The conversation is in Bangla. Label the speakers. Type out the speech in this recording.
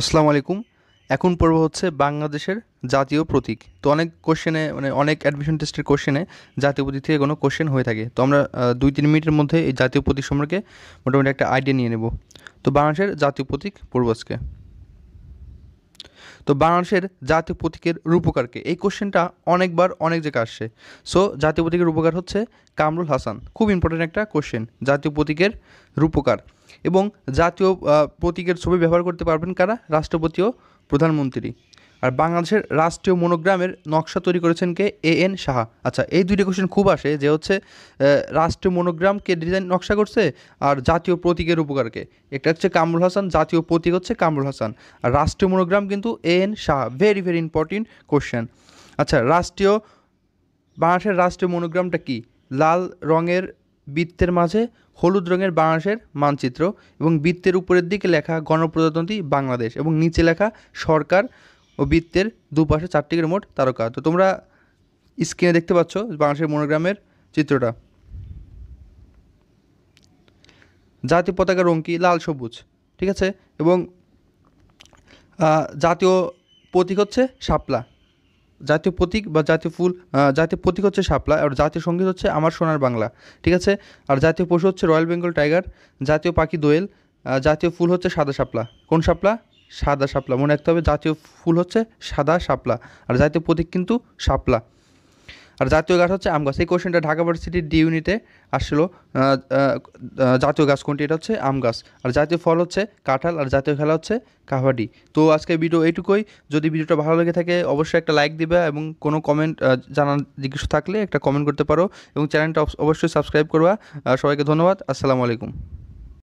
Speaker 1: আসসালামু আলাইকুম এখন পর্ব হচ্ছে বাংলাদেশের জাতীয় প্রতীক তো অনেক কোশ্চেনে মানে অনেক অ্যাডমিশন টেস্টের কোশ্চেনে জাতীয় প্রতীক থেকে কোনো কোশ্চেন হয়ে থাকে তো আমরা দুই তিন মিনিটের মধ্যে এই জাতীয় প্রতীক সম্পর্কে মোটামুটি একটা আইডিয়া নিয়ে নেব তো বাংলাদেশের জাতীয় প্রতীক পড়ব আজকে তো বাংলাদেশের জাতীয় প্রতীকের রূপকারকে এই কোশ্চেনটা অনেকবার অনেক জায়গায় আসছে সো জাতীয় প্রতীকের রূপকার হচ্ছে কামরুল হাসান খুব ইম্পর্টেন্ট একটা কোশ্চেন জাতীয় প্রতীকের রূপকার এবং জাতীয় প্রতীকের ছবি ব্যবহার করতে পারবেন কারা রাষ্ট্রপতিও প্রধানমন্ত্রী আর বাংলাদেশের রাষ্ট্রীয় মনোগ্রামের নকশা তৈরি করেছেন কে এ এন সাহা আচ্ছা এই দুইটা কোশ্চেন খুব আসে যে হচ্ছে রাষ্ট্রীয় মনোগ্রাম কে ডিজাইন নকশা করছে আর জাতীয় প্রতীকের উপকারকে একটা হচ্ছে কামরুল হাসান জাতীয় প্রতীক হচ্ছে কামরুল হাসান আর রাষ্ট্রীয় মনোগ্রাম কিন্তু A N Saha very very important question আচ্ছা রাষ্ট্রীয় বাংলাদেশের রাষ্ট্রীয় মনোগ্রামটা কি লাল রঙের বৃত্তের মাঝে হলুদ রঙের বাংলাদেশের মানচিত্র এবং বৃত্তের উপরের দিকে লেখা গণপ্রজাতন্ত্রী বাংলাদেশ এবং নিচে লেখা সরকার ও বৃত্তের দুপাশে চারটি মোট তারকা তো তোমরা স্ক্রিনে দেখতে পাচ্ছ বাংলাদেশের মনোগ্রামের চিত্রটা জাতীয় পতাকার রঙ কি লাল সবুজ ঠিক আছে এবং জাতীয় প্রতীক হচ্ছে শাপলা জাতীয় প্রতীক বা জাতীয় ফুল জাতীয় প্রতীক হচ্ছে শাপলা আর জাতীয় সঙ্গীত হচ্ছে আমার সোনার বাংলা ঠিক আছে আর জাতীয় পশু হচ্ছে রয়্যাল বেঙ্গল টাইগার জাতীয় পাখি দোয়েল জাতীয় ফুল হচ্ছে সাদা শাপলা কোন শাপলা সাদা শাপলা মনে রাখতে হবে জাতীয় ফুল হচ্ছে সাদা শাপলা আর জাতীয় প্রতীক কিন্তু শাপলা আর জাতীয় গাছ হচ্ছে আম গাছ এই কোশ্চেনটা ঢাকা ইউনিভার্সিটির ডি ইউনিটে আসলো জাতীয় গাছ কোনটি এটা হচ্ছে আম গাছ আর জাতীয় ফল হচ্ছে কাঁঠাল আর জাতীয় খেলা হচ্ছে কাবাডি তো আজকে ভিডিও এইটুকুই যদি ভিডিওটা ভালো লেগে থাকে অবশ্যই একটা লাইক দিবে এবং কোনো কমেন্ট জানার জিজ্ঞাসা থাকলে একটা কমেন্ট করতে পারো এবং চ্যানেলটা অবশ্যই সাবস্ক্রাইব করবা সবাইকে ধন্যবাদ আসসালামু আলাইকুম